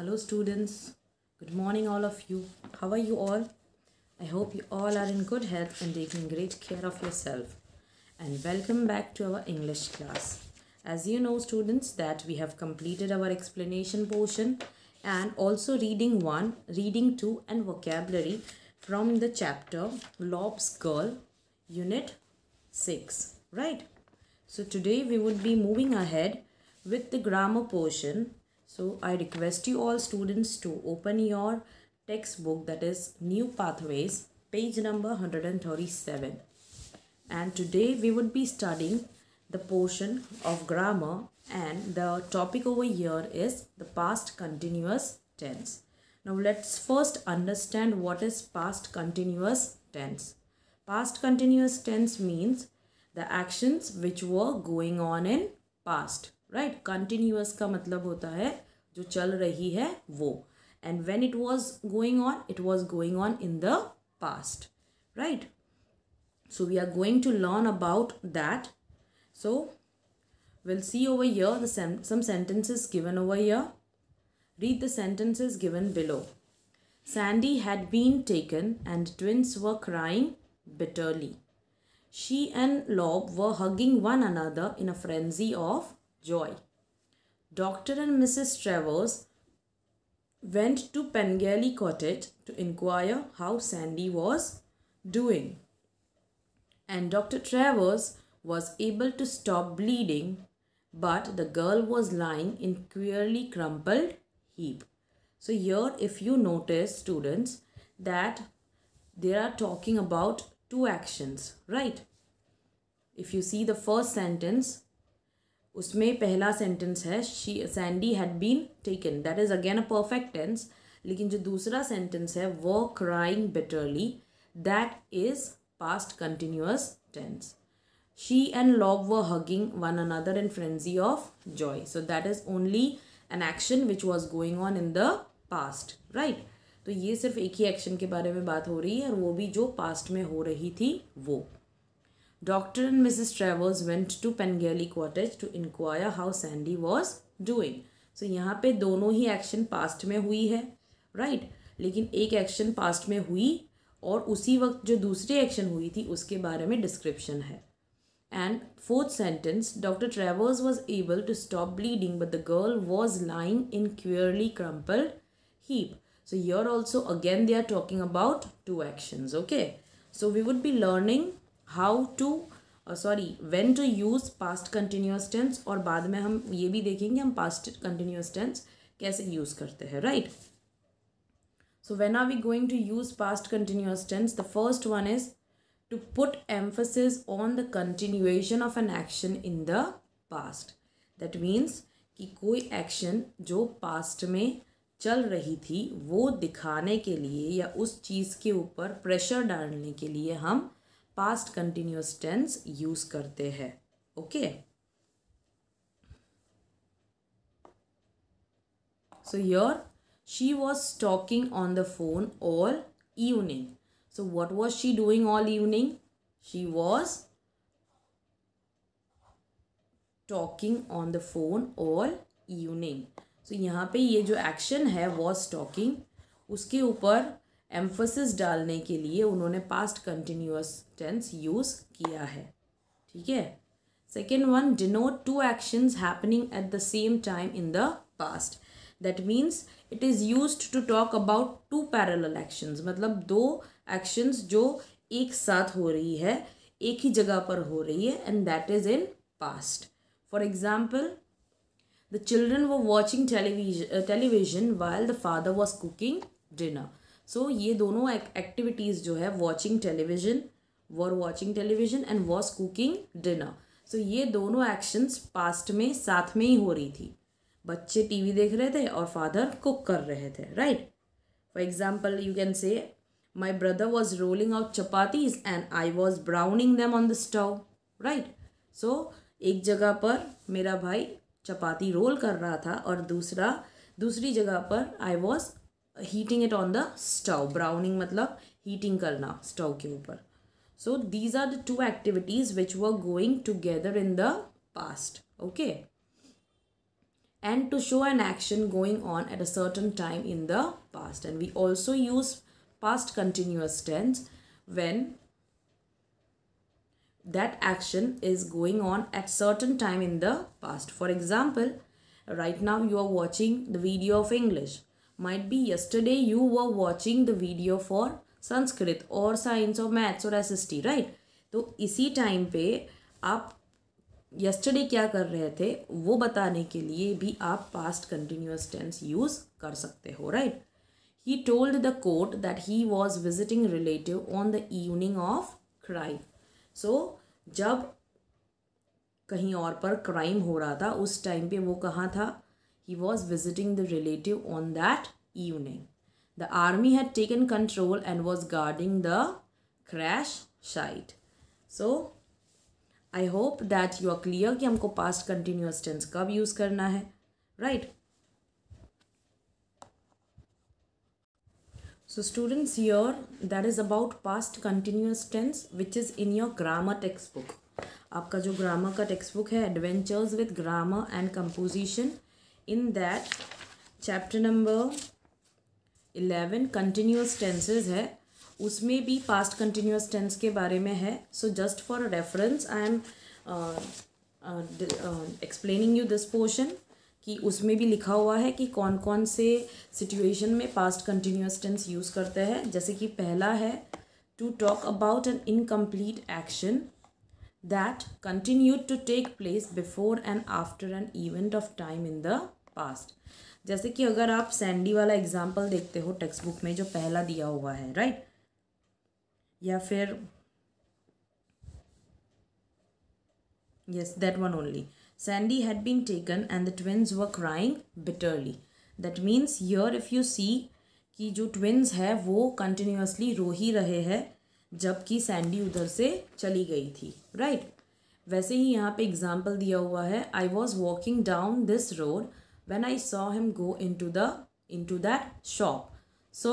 hello students good morning all of you how are you all i hope you all are in good health and taking great care of yourself and welcome back to our english class as you know students that we have completed our explanation portion and also reading 1 reading 2 and vocabulary from the chapter lob's girl unit 6 right so today we would be moving ahead with the grammar portion so I request you all students to open your textbook that is New Pathways page number 137 and today we would be studying the portion of grammar and the topic over here is the past continuous tense. Now let's first understand what is past continuous tense. Past continuous tense means the actions which were going on in past right? continuous का मतलब होता है जो चल रही है वो and when it was going on it was going on in the past right so we are going to learn about that so we'll see over here the sem some sentences given over here read the sentences given below sandy had been taken and twins were crying bitterly she and lob were hugging one another in a frenzy of joy. Dr. and Mrs. Travers went to Pengelly Cottage to inquire how Sandy was doing. And Dr. Travers was able to stop bleeding, but the girl was lying in queerly crumpled heap. So here if you notice students that they are talking about two actions, right? If you see the first sentence, उसमें पहला sentence है she Sandy had been taken that is again a perfect tense लेकिन जो दूसरा sentence है वो crying bitterly that is past continuous tense she and love were hugging one another in frenzy of joy so that is only an action which was going on in the past right तो ये सिर्फ एक ही action के बारे में बात हो रही है और वो भी जो पास्ट में हो रही थी वो Dr. and Mrs. Travers went to Pengali Cottage to inquire how Sandy was doing. So, यहाँ पे दोनों ही action past में हुई है, right? लेकिन एक action past में हुई और उसी वक्त जो दूसरी action हुई थी उसके बारे में description है. And fourth sentence, Dr. Travers was able to stop bleeding but the girl was lying in queerly crumpled heap. So, here also again they are talking about two actions, okay? So, we would be learning... how to sorry when to use past continuous tense और बाद में हम ये भी देखेंगे हम past continuous tense कैसे use करते हैं right so when are we going to use past continuous tense the first one is to put emphasis on the continuation of an action in the past that means कि कोई action जो past में चल रही थी वो दिखाने के लिए या उस चीज़ के ऊपर प्रेशर डालने के लिए हम पास्ट कंटिन्यूस टेंस यूज करते हैं okay so your she was talking on the phone all evening so what was she doing all evening she was talking on the phone all evening so यहाँ पे ये जो action है was talking उसके ऊपर emphasis डालने के लिए उन्होंने पास्ट कंटिन्यूस टेंस यूज़ किया है ठीक है second one denote two actions happening at the same time in the past that means it is use to talk about two parallel actions मतलब दो एक्शंस जो एक साथ हो रही है एक ही जगह पर हो रही है and that is in past for example the children were watching television television while the father was cooking dinner so so, ये दोनों एक्टिविटीज़ जो है watching television or watching television and was cooking dinner so ये दोनों actions past में साथ में ही हो रही थी बच्चे टीवी देख रहे थे और फादर कुक कर रहे थे right for example you can say my brother was rolling out chapatis and I was browning them on the stove right so एक जगह पर मेरा भाई चपाती रोल कर रहा था और दूसरा दूसरी जगह पर I was heating it on the stove browning matlab heating karna stove ke upar so these are the two activities which were going together in the past okay and to show an action going on at a certain time in the past and we also use past continuous tense when that action is going on at certain time in the past for example right now you are watching the video of english Might be yesterday you were watching the video for Sanskrit और science और maths और S S T right तो इसी time पे आप yesterday क्या कर रहे थे वो बताने के लिए भी आप पास्ट कंटिन्यूस टेंस यूज़ कर सकते हो right he told the court that he was visiting relative on the evening of crime so जब कहीं और पर क्राइम हो रहा था उस टाइम पे वो कहाँ था He was visiting the relative on that evening. The army had taken control and was guarding the crash site. So, I hope that you are clear कि हमको पास्ट कंटिन्यूस टेंस कब यूज़ करना है right so students your that is about past continuous tense which is in your grammar textbook आपका जो grammar का textbook है adventures with grammar and composition In that, chapter number eleven continuous tenses है उसमें भी past continuous tense के बारे में है so just for reference I am explaining you this portion कि उसमें भी लिखा हुआ है कि कौन कौन से सिचुएशन में पास्ट कंटिन्यूस टेंस यूज़ करते हैं जैसे कि पहला है to talk about an incomplete action that continue to take place before and after an event of time in the past जैसे कि अगर आप सैंडी वाला एग्जाम्पल देखते हो टेक्स्ट बुक में जो पहला दिया हुआ है राइट या फिर yes that one only Sandy had been taken and the twins were crying bitterly that means your if you see कि जो ट्विन्स है वो कंटिन्यूसली रो ही रहे हैं जबकि सैंडी उधर से चली गई थी राइट right? वैसे ही यहाँ पे एग्जाम्पल दिया हुआ है I was walking down this road when i saw him go into the into that shop so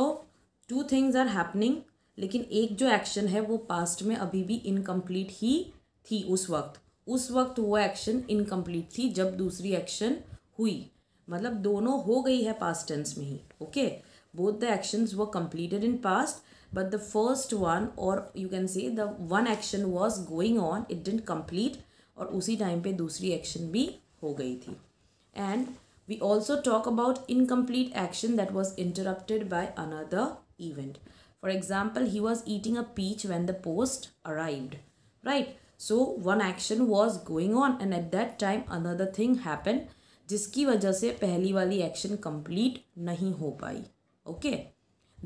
two things are happening लेकिन एक जो एक्शन है वो पास्ट में अभी भी इनकम्प्लीट ही थी उस वक्त उस वक्त वो एक्शन इनकम्प्लीट थी जब दूसरी एक्शन हुई मतलब दोनों हो गई है पास्ट टेंस में ही okay both the actions were completed in past but the first one और you can say the one action was going on it didn't complete और उसी टाइम पे दूसरी एक्शन भी हो गई थी and We also talk about incomplete action that was interrupted by another event. For example, he was eating a peach when the post arrived, right? So, one action was going on and at that time another thing happened jiski wajah se pehli wali action complete nahi ho pai. Okay?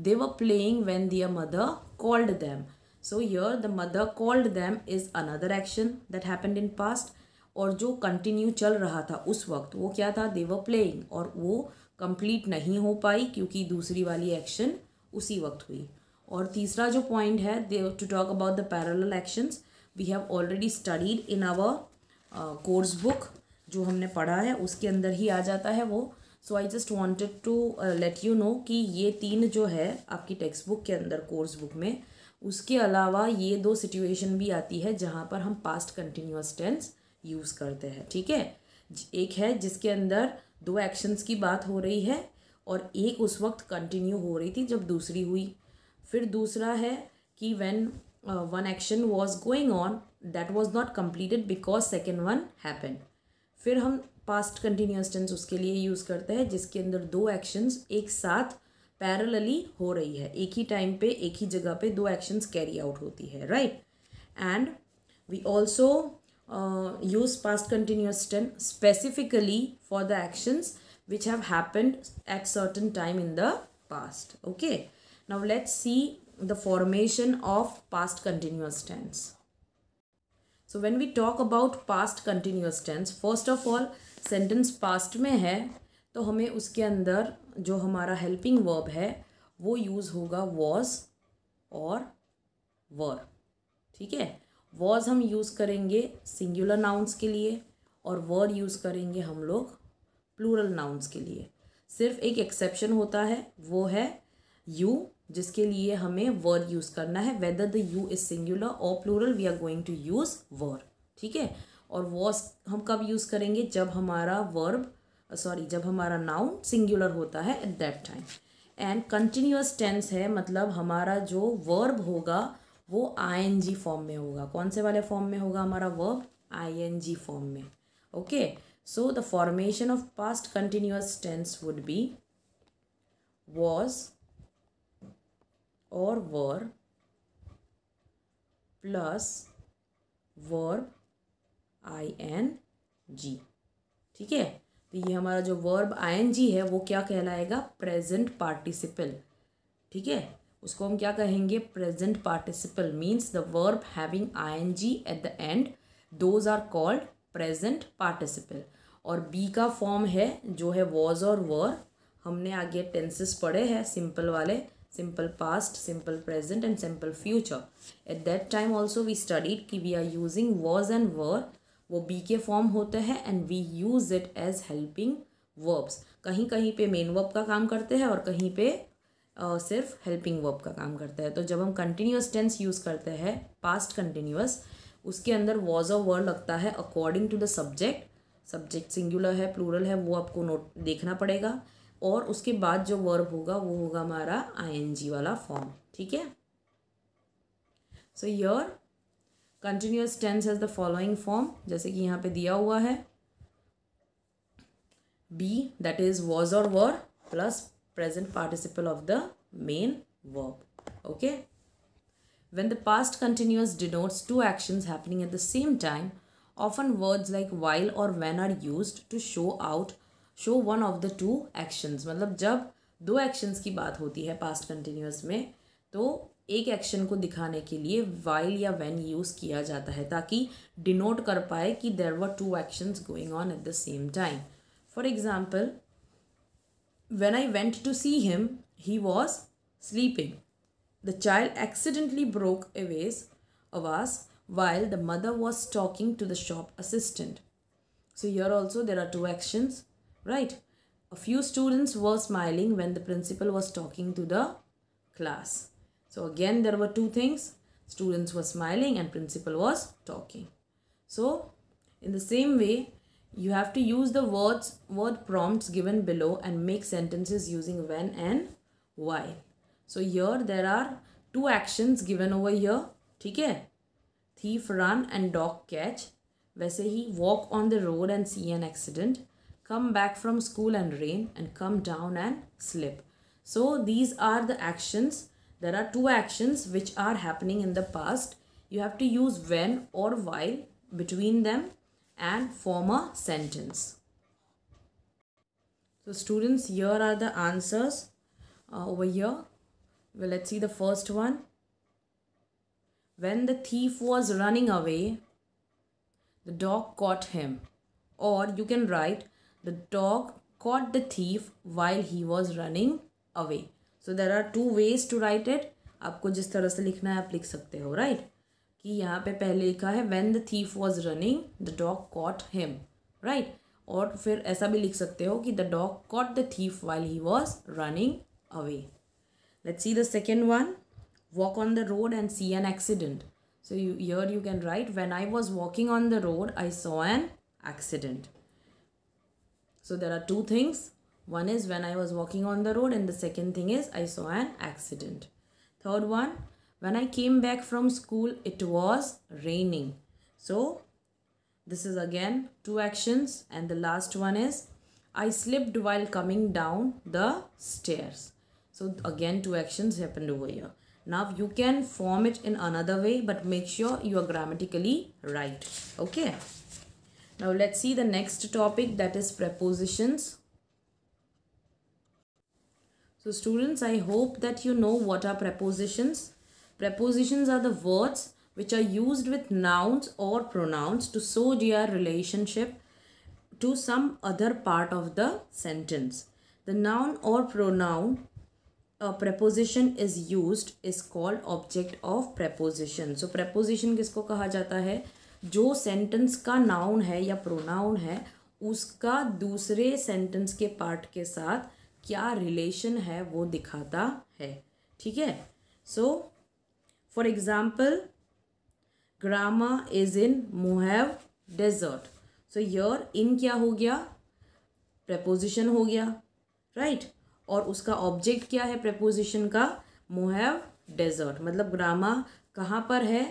They were playing when their mother called them. So, here the mother called them is another action that happened in past. और जो continue चल रहा था उस वक्त वो क्या था देवर प्लेइंग और वो कंप्लीट नहीं हो पाई क्योंकि दूसरी वाली एक्शन उसी वक्त हुई और तीसरा जो पॉइंट है to talk about the parallel actions we have already studied in our course book जो हमने पढ़ा है उसके अंदर ही आ जाता है वो so I just wanted to let you know कि ये तीन जो है आपकी टेक्स्ट बुक के अंदर कोर्स बुक में उसके अलावा ये दो सिचुएशन भी आती है जहाँ पर हम पास्ट कंटिन्यूस टेंस यूज़ करते हैं ठीक है एक है जिसके अंदर दो एक्शंस की बात हो रही है और एक उस वक्त कंटिन्यू हो रही थी जब दूसरी हुई फिर दूसरा है कि when one action was going on that was not completed because second one happen फिर हम पास्ट कंटिन्यूस टेंस उसके लिए यूज़ करते हैं जिसके अंदर दो एक्शंस एक साथ पैरेलली हो रही है एक ही टाइम पे एक ही जगह पे दो एक्शंस कैरी आउट होती है right and we also uh, use past continuous tense specifically for the actions which have happened at certain time in the past okay now let's see the formation of past continuous tense so when we talk about past continuous tense first of all sentence past में है तो हमें उसके अंदर जो हमारा helping verb है वो यूज़ होगा वॉज और वर ठीक है वॉज हम यूज़ करेंगे सिंगुलर नाउन्स के लिए और वर्ड यूज़ करेंगे हम लोग प्लूरल नाउंस के लिए सिर्फ एक एक्सेप्शन होता है वो है यू जिसके लिए हमें वर्ड यूज़ करना है whether the you is singular और plural we are going to use word ठीक है और वॉज हम कब यूज़ करेंगे जब हमारा वर्ब सॉरी जब हमारा नाउन सिंगुलर होता है at that time and continuous tense है मतलब हमारा जो वर्ब होगा वो आई फॉर्म में होगा कौन से वाले फॉर्म में होगा हमारा वर्ब आई फॉर्म में okay so the formation of past continuous tense would be was और were plus verb I N G ठीक है तो ये हमारा जो वर्ब आई एन जी है वो क्या कहलाएगा प्रेजेंट पार्टिसिपल ठीक है उसको हम क्या कहेंगे present participle means the verb having I N G at the end those are called present participle और बी का फॉर्म है जो है वाज और वर हमने आगे टेंसेस पढ़े हैं सिंपल वाले simple past simple present and simple future at that time also we studied कि we are using was and were वो बी के फॉर्म होते हैं and we use it as helping verbs कहीं कहीं पे मेन वर्ब का काम करते हैं और कहीं पे सिर्फ हेल्पिंग वर्ब का काम करता है तो जब हम कंटिन्यूस टेंस यूज़ करते हैं पास्ट कंटिन्यूस उसके अंदर वॉज अ वर्ड लगता है according to the subject subject singular है प्लूरल है वो आपको नोट देखना पड़ेगा और उसके बाद जो वर्ब होगा वो होगा हमारा आईएनजी वाला फॉर्म ठीक है so your continuous tense has the following form जैसे कि यहाँ पे दिया हुआ है बी दैट इज वॉज और were plus present participle of the main verb. Okay. When the past continuous denotes two actions happening at the same time, often words like while or when are used to show out show one of the two actions matlab jab do actions ki baat hoti hai past continuous mein to एक action को दिखाने के लिए while या van use किया जाता है ताकि डिनोट कर पाए कि there were two actions going on at the same time for example When I went to see him, he was sleeping. The child accidentally broke a vase while the mother was talking to the shop assistant. So here also there are two actions, right? A few students were smiling when the principal was talking to the class. So again there were two things. Students were smiling and principal was talking. So in the same way you have to use the words word prompts given below and make sentences using when and while. So here there are two actions given over here. ठीक है thief run and dog catch. वैसे ही walk on the road and see an accident. Come back from school and rain and come down and slip. So these are the actions. There are two actions which are happening in the past. You have to use when or while between them and form a sentence. So students, here are the answers uh, over here. Well, let's see the first one. When the thief was running away, the dog caught him. Or you can write, the dog caught the thief while he was running away. So there are two ways to write it. आपको जिस तरह से लिखना है आप लिख सकते हो right? कि यहाँ पे पहले लिखा है when the thief was running the dog caught him right और फिर ऐसा भी लिख सकते हो कि the dog caught the thief while he was running away let see the second one walk on the road and see an accident so you yeah you can write when I was walking on the road I saw an accident so there are two things one is when I was walking on the road and the second thing is I saw an accident third one When I came back from school, it was raining. So, this is again two actions and the last one is I slipped while coming down the stairs. So, again two actions happened over here. Now, you can form it in another way but make sure you are grammatically right. Okay. Now, let's see the next topic that is prepositions. So students, I hope that you know what are prepositions. Prepositions are the words which are used with nouns or pronouns to show their relationship to some other part of the sentence. The noun or pronoun a preposition is used is called object of preposition. So preposition kisko kaha jata hai जो sentence का noun है या pronoun है उसका दूसरे sentence के part के साथ क्या रिलेशन है वो दिखाता है ठीक है सो so, For example, grandma is in Mohav desert. So here in क्या हो गया preposition हो गया right? और उसका object क्या है preposition का Mohav desert. मतलब grandma कहाँ पर है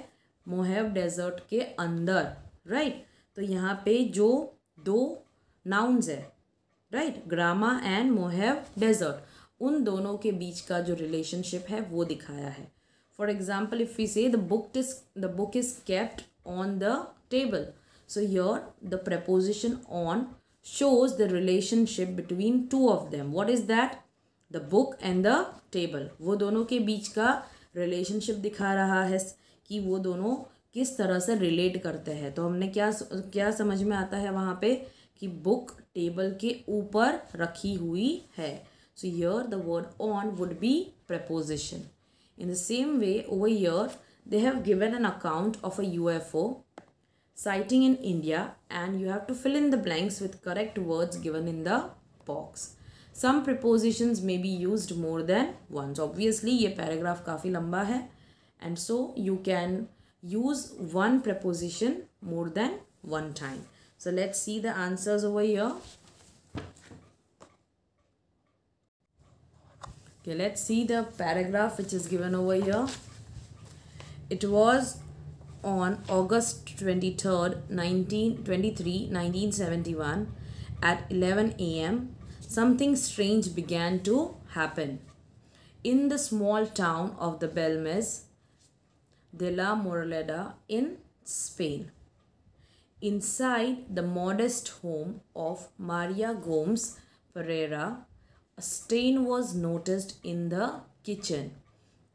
मोहेव डेजर्ट के अंदर राइट right? तो यहाँ पे जो दो नाउन्स है राइट ग्रामा एंड मोहेव डेजर्ट उन दोनों के बीच का जो रिलेशनशिप है वो दिखाया है for example if we say the book is the book is kept on the table so here the preposition on shows the relationship between two of them what is that the book and the table वो दोनों के बीच का relationship दिखा रहा है कि वो दोनों किस तरह से relate करते हैं तो हमने क्या क्या समझ में आता है वहाँ पे कि book table के ऊपर रखी हुई है so here the word on would be preposition In the same way, over here, they have given an account of a UFO sighting in India and you have to fill in the blanks with correct words given in the box. Some prepositions may be used more than once. Obviously, ये paragraph काफ़ी लंबा है and so you can use one preposition more than one time. So let's see the answers over here. okay let's see the paragraph which is given over here it was on august 23rd 1923 1971 at 11 a.m something strange began to happen in the small town of the belmes de la moraleda in spain inside the modest home of maria gomes pereira a stain was noticed in the kitchen,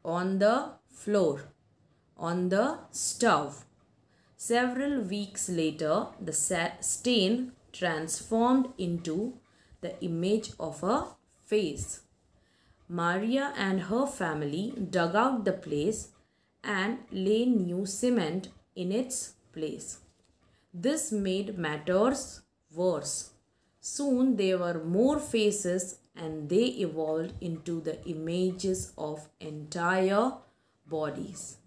on the floor, on the stove. Several weeks later, the stain transformed into the image of a face. Maria and her family dug out the place and laid new cement in its place. This made matters worse. Soon there were more faces and they evolved into the images of entire bodies.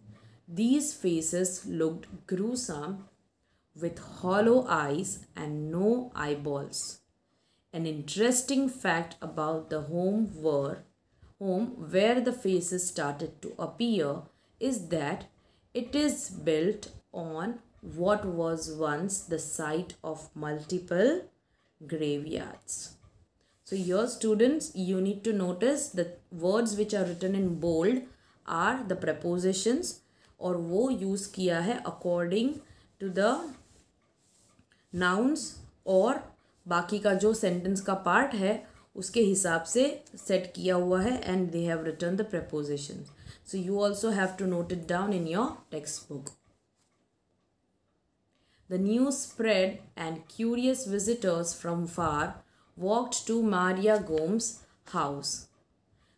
These faces looked gruesome with hollow eyes and no eyeballs. An interesting fact about the home were home where the faces started to appear is that it is built on what was once the site of multiple graveyards. So your students, you need to notice the words which are written in bold are the prepositions or wo use kiya hai according to the nouns or baki ka jo sentence ka part hai uske hisab se set kiya hua hai and they have written the prepositions. So you also have to note it down in your textbook. The news spread and curious visitors from far walked to Maria Gomes' house.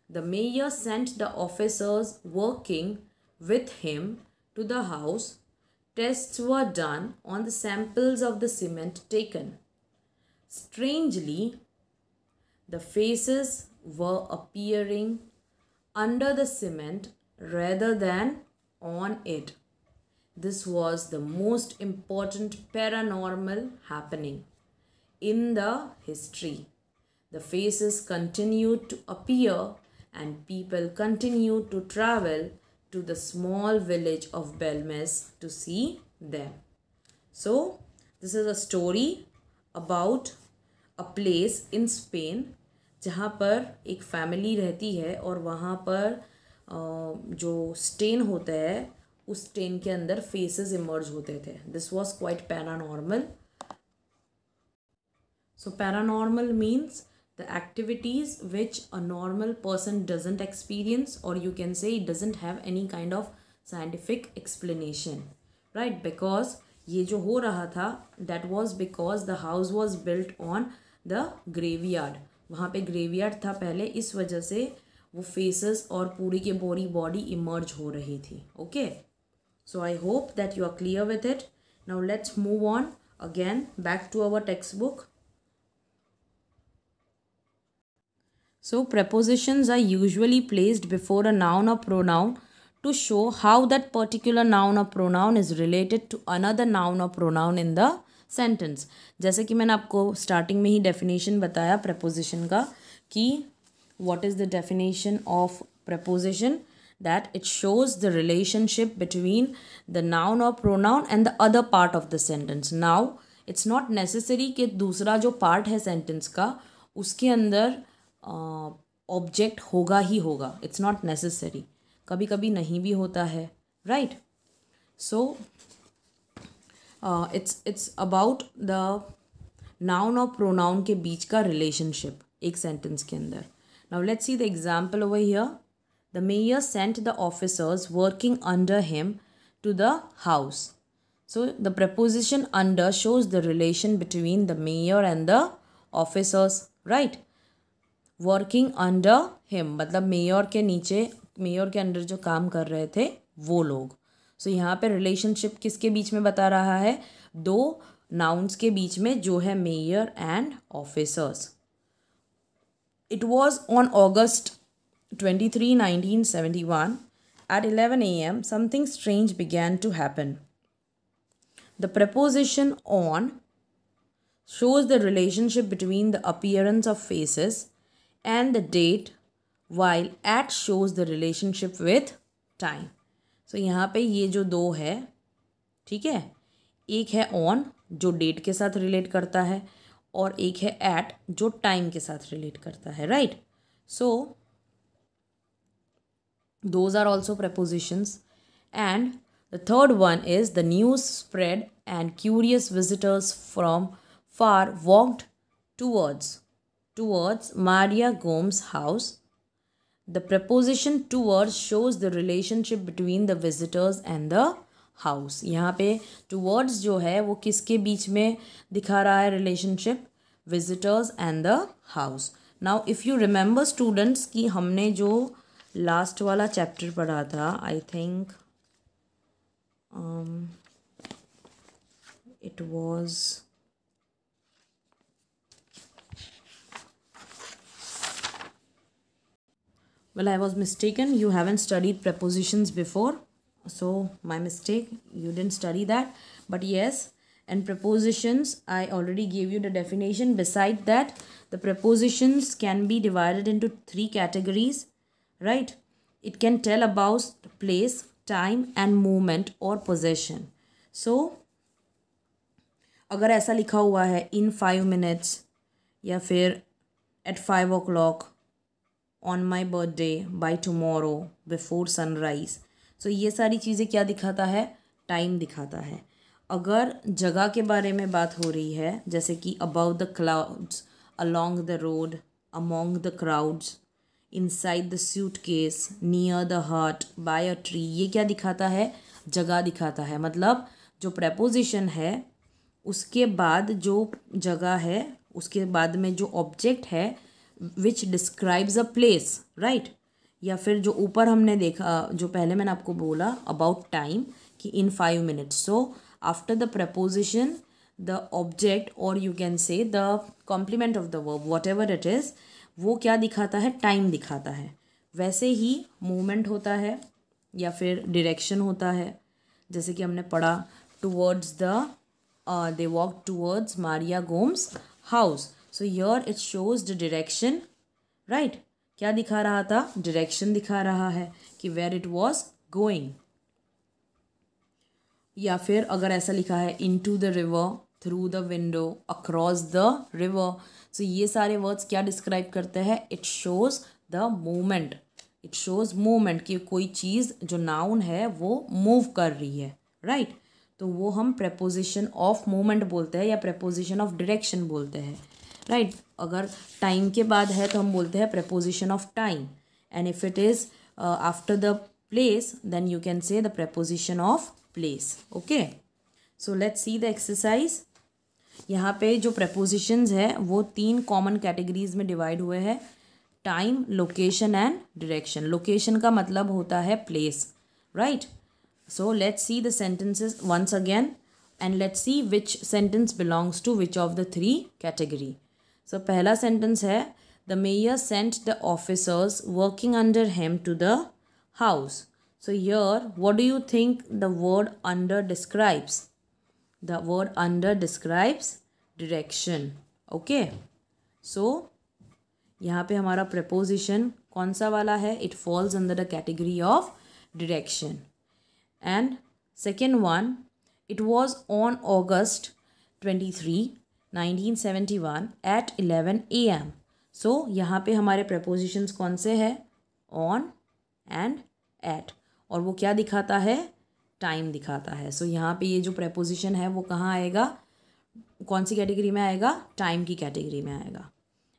The mayor sent the officers working with him to the house. Tests were done on the samples of the cement taken. Strangely, the faces were appearing under the cement rather than on it. This was the most important paranormal happening in the history. The faces continued to appear and people continued to travel to the small village of Belmes to see them. So, this is a story about a place in Spain जहाँ पर एक family रहती है और वहाँ पर जो stand होता है उस स्टेन के अंदर फेसेस इमर्ज होते थे this was quite paranormal so paranormal means the activities which a normal person doesn't experience or you can say it doesn't have any kind of scientific explanation. Right? Because ये जो हो रहा था that was because the house was built on the graveyard. वहाँ पे graveyard था पहले इस वजह से वो faces और पूरी के पूरी body emerge हो रही थी. Okay? So I hope that you are clear with it. Now let's move on again back to our textbook. So prepositions are usually placed before a noun or pronoun to show how that particular noun or pronoun is related to another noun or pronoun in the sentence. जैसे कि मैंने आपको starting में ही definition बताया preposition का कि what is the definition of preposition that it shows the relationship between the noun or pronoun and the other part of the sentence now it's not necessary कि दूसरा जो part है sentence का उसके अंदर ऑब्जेक्ट होगा ही होगा इट्स नॉट नेसेसरी कभी कभी नहीं भी होता है right so it's it's about the noun और प्रोनाउन के बीच का रिलेशनशिप एक सेंटेंस के अंदर now let's see the example over here the mayor sent the officers working under him to the house so the preposition under shows the relation between the mayor and the officers right working under him मतलब mayor के नीचे mayor के under जो काम कर रहे थे वो लोग सो so, यहाँ पे रिलेशनशिप किसके बीच में बता रहा है दो नाउन्स के बीच में जो है mayor and officers it was on August twenty three nineteen seventy one at eleven A M something strange began to happen the preposition on shows the relationship between the appearance of faces and the date while at shows the relationship with time so यहाँ पे ये जो दो है ठीक है एक है on जो date के साथ relate करता है और एक है at जो time के साथ relate करता है right so those are also prepositions and the third one is the news spread and curious visitors from far walked towards towards Maria Gomes' house. The preposition towards shows the relationship between the visitors and the house यहाँ पे towards जो है वो किसके बीच में दिखा रहा है relationship visitors and the house now if you remember students कि हमने जो लास्ट वाला चैप्टर पढ़ा था I think it was well i was mistaken you haven't studied prepositions before so my mistake you didn't study that but yes and prepositions i already gave you the definition beside that the prepositions can be divided into three categories right it can tell about place time and movement or possession so अगर ऐसा लिखा हुआ है in five minutes या फिर at five o'clock. On my birthday by tomorrow before sunrise so ये सारी चीज़ें क्या दिखाता है टाइम दिखाता है अगर जगह के बारे में बात हो रही है जैसे कि above the clouds along the road among the crowds inside the suitcase near the hut by a tree ये क्या दिखाता है जगह दिखाता है मतलब जो प्रपोजिशन है उसके बाद जो जगह है उसके बाद में जो ऑब्जेक्ट है which describes a place right या फिर जो ऊपर हमने देखा जो पहले मैंने आपको बोला अबाउट टाइम कि in five minutes so after the preposition the object और you can say the complement of the verb whatever it is वो क्या दिखाता है टाइम दिखाता है वैसे ही मूवमेंट होता है या फिर डिरेक्शन होता है जैसे कि हमने पढ़ा towards the they walk towards Maria Gomez house so your it shows the direction right क्या दिखा रहा था डिरेक्शन दिखा रहा है कि वेर इट वॉज गोइंग या फिर अगर ऐसा लिखा है into the river through the window across the river सो ये सारे वर्ड्स क्या डिस्क्राइब करते हैं it shows the movement it shows movement कि कोई चीज़ जो नाउन है वो मूव कर रही है राइट right? तो वो हम प्रपोजिशन ऑफ मोमेंट बोलते हैं या प्रपोजिशन ऑफ डायरेक्शन बोलते हैं राइट अगर टाइम के बाद है तो हम बोलते हैं preposition of time and if it is after the place then you can say the preposition of place okay so let's see the exercise यहाँ पे जो प्रपोजिशन है वो तीन कॉमन कैटेगरीज में डिवाइड हुए हैं time location and direction location का मतलब होता है place right so let's see the sentences once again and let's see which sentence belongs to which of the three category so पहला सेंटेंस है the mayor sent the officers working under him to the house so yeah what do you think the word under describes the word under describes direction okay so यहाँ पे हमारा preposition कौन सा वाला है it falls under the category of direction and second one it was on August twenty three 1971 at 11 M सो यहाँ पे हमारे प्रपोजिशंस कौन से है ऑन एंड एट और वो क्या दिखाता है टाइम दिखाता है सो so, यहाँ पे ये जो प्रपोजिशन है वो कहाँ आएगा कौन सी कैटेगरी में आएगा टाइम की कैटेगरी में आएगा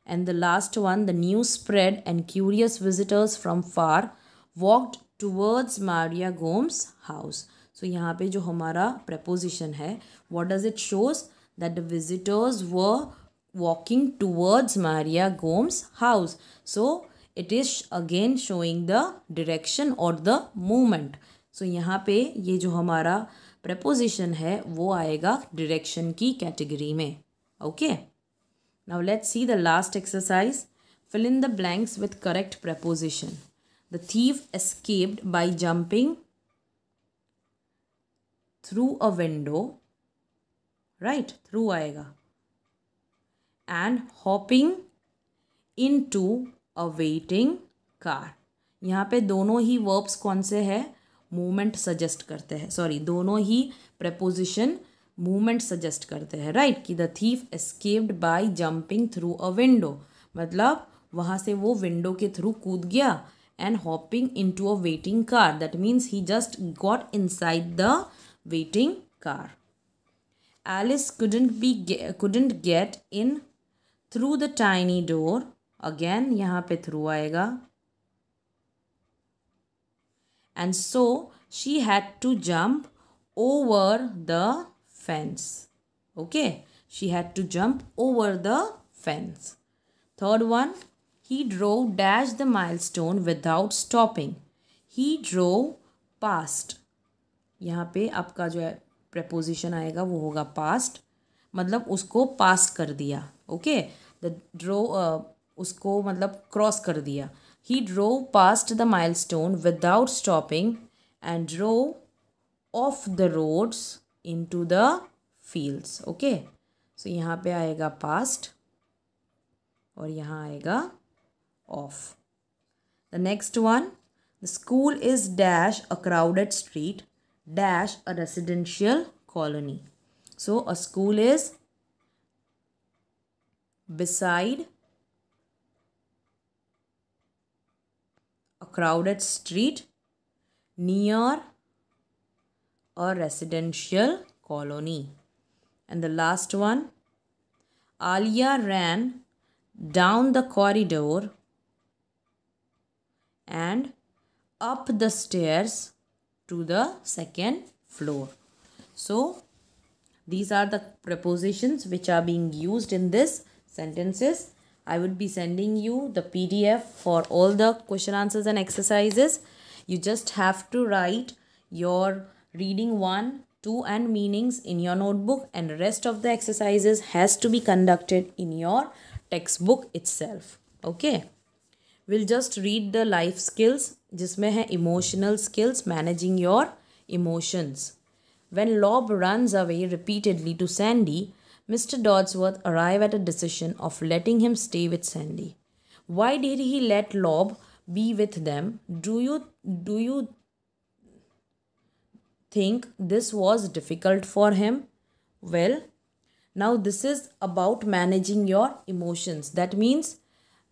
and the last one the new spread and curious visitors from far walked towards Maria Gomez house so यहाँ पे जो हमारा प्रपोजिशन है what does it shows that the visitors were walking towards Maria Gomes' house. So, it is again showing the direction or the movement. So, यहाँ पे ये जो हमारा preposition है वो आएगा direction की category में. Okay. Now, let's see the last exercise. Fill in the blanks with correct preposition. The thief escaped by jumping through a window right through आएगा and hopping into a waiting car यहाँ पे दोनों ही verbs कौन से हैं movement suggest करते हैं sorry दोनों ही प्रपोजिशन मूवमेंट सजेस्ट करते हैं राइट right? कि the thief escaped by jumping through a window मतलब वहाँ से वो विंडो के थ्रू कूद गया and hopping into a waiting car that means he just got inside the waiting car Alice couldn't be couldn't get in through the tiny door. Again यहाँ पे through आएगा. And so she had to jump over the fence. Okay, she had to jump over the fence. Third one, he drove dash the milestone without stopping. He drove past. यहाँ पे आपका जो है preposition आएगा वो होगा past मतलब उसको पास कर दिया ओके द ड्रो उसको मतलब क्रॉस कर दिया he drove past the milestone without stopping and drove off the roads into the fields okay so यहाँ पे आएगा पास्ट और यहाँ आएगा off the next one the school is dash a crowded street dash a residential colony. So a school is beside a crowded street near a residential colony. And the last one, Alia ran down the corridor and up the stairs to the second floor. So, these are the prepositions which are being used in this sentences. I would be sending you the PDF for all the question answers and exercises. You just have to write your reading 1, 2 and meanings in your notebook and rest of the exercises has to be conducted in your textbook itself. Okay. We'll just read the life skills, जिसमें है emotional skills, managing your emotions. When Lob runs away repeatedly to Sandy, Mr. Dodsworth arrived at a decision of letting him stay with Sandy. Why did he let Lob be with them? Do you do you think this was difficult for him? Well, now this is about managing your emotions. That means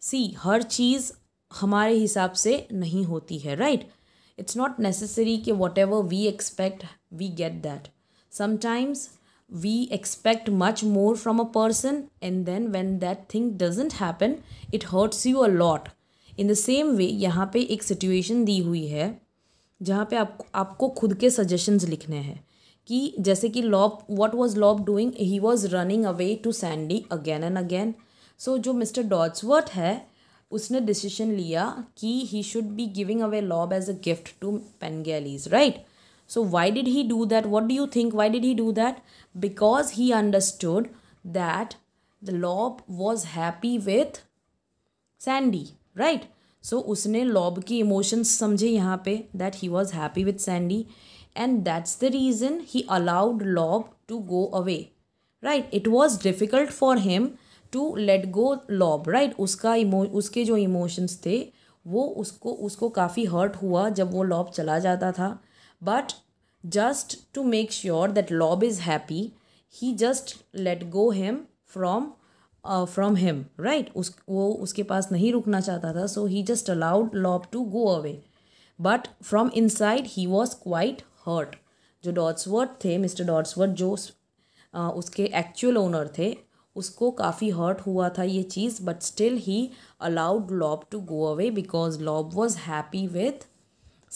see हर चीज़ हमारे हिसाब से नहीं होती है right it's not necessary कि whatever we expect we get that sometimes we expect much more from a person and then when that thing doesn't happen it hurts you a lot in the same way यहाँ पे एक situation दी हुई है जहाँ पे आप आपको खुद के सजेशंस लिखने हैं कि जैसे कि Lob what was Lob doing he was running away to Sandy again and again so जो मिस्टर डॉट्सवर्थ है उसने डिसीजन लिया कि he should be giving away Lob as a gift to Pengellys right so why did he do that what do you think why did he do that because he understood that the Lob was happy with Sandy right so उसने Lob की emotions समझे यहाँ पे that he was happy with Sandy and that's the reason he allowed Lob to go away right it was difficult for him to let go Lob right उसका इमो उसके जो emotions थे वो उसको उसको काफ़ी हर्ट हुआ जब वो लॉब चला जाता था but just to make sure that Lob is happy he just let go him from from him right उस वो उसके पास नहीं रुकना चाहता था so he just allowed Lob to go away but from inside he was quite hurt जो Dodsworth थे मिस्टर डॉट्सवर्थ जो uh, उसके एक्चुअल ओनर थे उसको काफ़ी हर्ट हुआ था ये चीज़ but still he allowed Lob to go away because Lob was happy with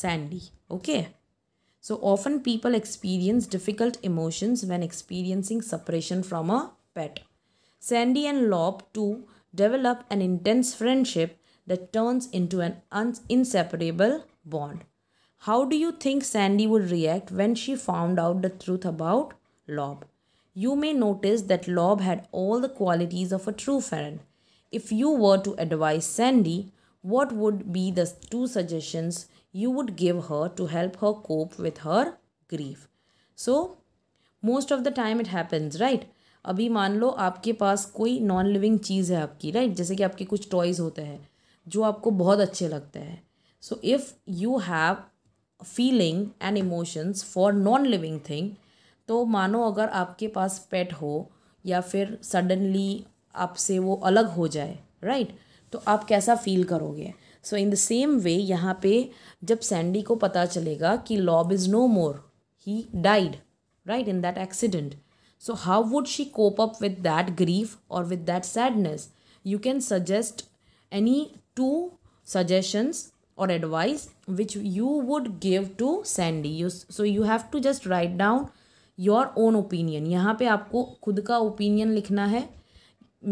Sandy okay so often people experience difficult emotions when experiencing separation from a pet Sandy and Lob to develop an intense friendship that turns into an inseparable bond. How do you think Sandy would react when she found out the truth about Lob? you may notice that Lob had all the qualities of a true friend. If you were to advise Sandy, what would be the two suggestions you would give her to help her cope with her grief? So, most of the time it happens, right? अभी मान लो आपके पास कोई non living चीज़ है आपकी right right? जैसे कि आपके कुछ टॉयज़ होते हैं जो आपको बहुत अच्छे लगते हैं so if you have feeling and emotions for non living thing तो मानो अगर आपके पास पेट हो या फिर सडनली आपसे वो अलग हो जाए राइट right? तो आप कैसा फील करोगे सो इन द सेम वे यहाँ पे जब सैंडी को पता चलेगा कि Lob is no more he died right in that accident so how would she cope up with that grief और with that sadness you can suggest any two suggestions और advice which you would give to Sandy so you have to just write down your own opinion यहाँ पे आपको खुद का opinion लिखना है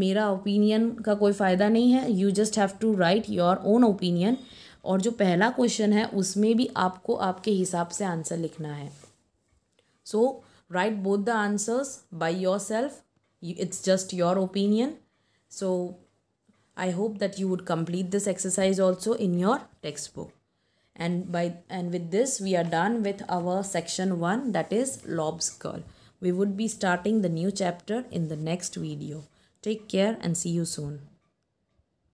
मेरा ओपिनियन का कोई फ़ायदा नहीं है you just have to write your own opinion और जो पहला क्वेश्चन है उसमें भी आपको आपके हिसाब से आंसर लिखना है so write both the answers by yourself it's just your opinion so I hope that you would complete this exercise also in your textbook and by and with this we are done with our section 1 that is lobs curl we would be starting the new chapter in the next video take care and see you soon